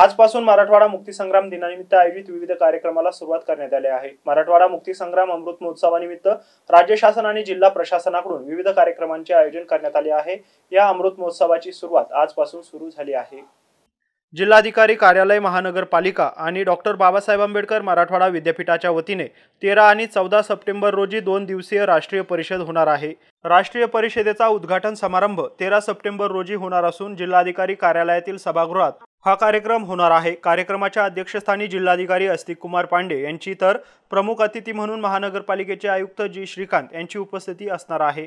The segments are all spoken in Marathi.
आजपासून मराठवाडा मुक्तीसंग्राम दिनानिमित्त आयोजित विविध कार्यक्रमाला सुरुवात करण्यात आली आहे मराठवाडा मुक्तीसंग्राम अमृत महोत्सवानिमित्त राज्य शासन आणि जिल्हा प्रशासनाकडून विविध कार्यक्रमांचे आयोजन करण्यात आले आहे या अमृत महोत्सवाची सुरुवात आजपासून सुरू झाली आहे जिल्हाधिकारी कार्यालय महानगरपालिका आणि डॉक्टर बाबासाहेब आंबेडकर मराठवाडा विद्यापीठाच्या वतीने तेरा आणि चौदा सप्टेंबर रोजी दोन दिवसीय राष्ट्रीय परिषद होणार आहे राष्ट्रीय परिषदेचा उद्घाटन समारंभ तेरा सप्टेंबर रोजी होणार असून जिल्हाधिकारी कार्यालयातील सभागृहात हा कार्यक्रम होणार आहे कार्यक्रमाच्या अध्यक्षस्थानी जिल्हाधिकारी अस्तिक कुमार पांडे यांची तर प्रमुख अतिथी म्हणून महानगरपालिकेचे आयुक्त जी श्रीकांत यांची उपस्थिती असणार आहे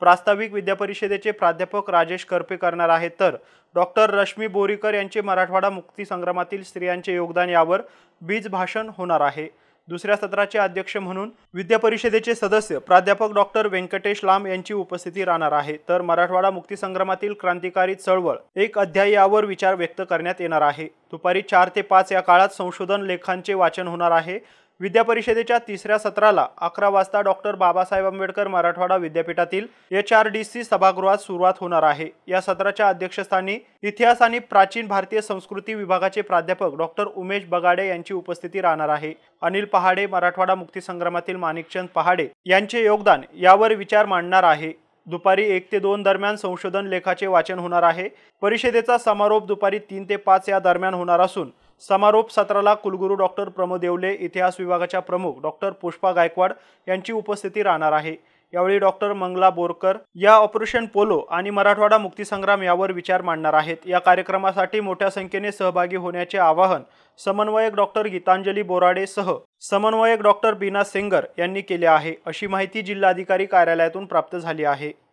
प्रास्ताविक विद्यापरिषदेचे प्राध्यापक राजेश करपे करणार आहेत तर डॉक्टर रश्मी बोरीकर यांचे मराठवाडा मुक्तीसंग्रामातील स्त्रियांचे योगदान यावर बीज भाषण होणार आहे दुसऱ्या सत्राचे अध्यक्ष म्हणून विद्यापरिषदेचे सदस्य प्राध्यापक डॉक्टर व्यंकटेश लांब यांची उपस्थिती राहणार आहे तर मराठवाडा मुक्तीसंग्रामातील क्रांतिकारी चळवळ एक अध्यायावर विचार व्यक्त करण्यात येणार आहे दुपारी चार ते पाच या काळात संशोधन लेखांचे वाचन होणार आहे विद्यापरिषदेच्या तिसऱ्या सत्राला अकरा वाजता डॉक्टर बाबासाहेब आंबेडकर मराठवाडा विद्यापीठातील एच आर डी सी सभागृहात सुरुवात होणार आहे या सत्राच्या अध्यक्षस्थानी इतिहास आणि प्राचीन भारतीय संस्कृती विभागाचे प्राध्यापक डॉक्टर उमेश बगाडे यांची उपस्थिती राहणार आहे अनिल पहाडे मराठवाडा मुक्तीसंग्रामातील माणिकचंद पहाडे यांचे योगदान यावर विचार मांडणार आहे दुपारी एक ते दोन दरम्यान संशोधन लेखाचे वाचन होणार आहे परिषदेचा समारोप दुपारी तीन ते पाच या दरम्यान होणार असून समारोप सत्राला कुलगुरू डॉक्टर प्रमोद येवले इतिहास विभागाच्या प्रमुख डॉक्टर पुष्पा गायकवाड यांची उपस्थिती राहणार आहे यावेळी डॉक्टर मंगला बोरकर या ऑपरेशन पोलो आणि मराठवाडा मुक्तीसंग्राम यावर विचार मांडणार आहेत या कार्यक्रमासाठी मोठ्या संख्येने सहभागी होण्याचे आवाहन समन्वयक डॉक्टर गीतांजली बोराडे सह समन्वयक डॉक्टर बीना सेंगर यांनी केले आहे अशी माहिती जिल्हाधिकारी कार्यालयातून प्राप्त झाली आहे